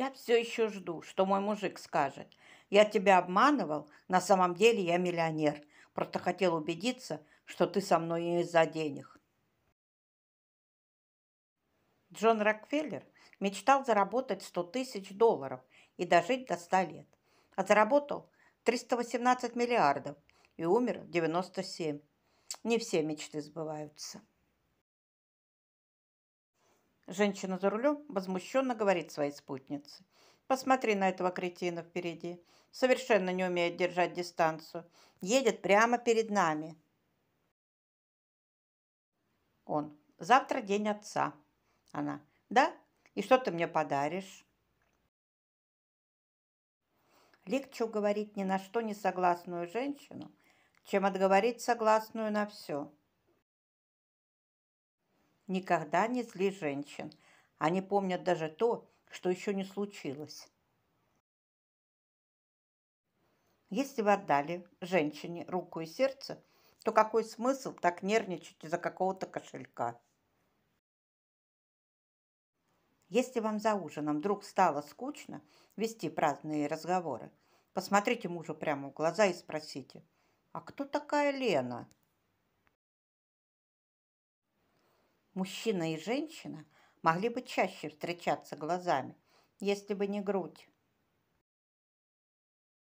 Я все еще жду, что мой мужик скажет. Я тебя обманывал, на самом деле я миллионер. Просто хотел убедиться, что ты со мной не из-за денег. Джон Рокфеллер мечтал заработать 100 тысяч долларов и дожить до 100 лет. А заработал 318 миллиардов и умер в 97. Не все мечты сбываются. Женщина за рулем возмущенно говорит своей спутнице. «Посмотри на этого кретина впереди. Совершенно не умеет держать дистанцию. Едет прямо перед нами». Он. «Завтра день отца». Она. «Да? И что ты мне подаришь?» Легче уговорить ни на что не согласную женщину, чем отговорить согласную на все никогда не зли женщин. Они помнят даже то, что еще не случилось. Если вы отдали женщине руку и сердце, то какой смысл так нервничать из-за какого-то кошелька? Если вам за ужином вдруг стало скучно вести праздные разговоры, посмотрите мужу прямо в глаза и спросите, «А кто такая Лена?» Мужчина и женщина могли бы чаще встречаться глазами, если бы не грудь.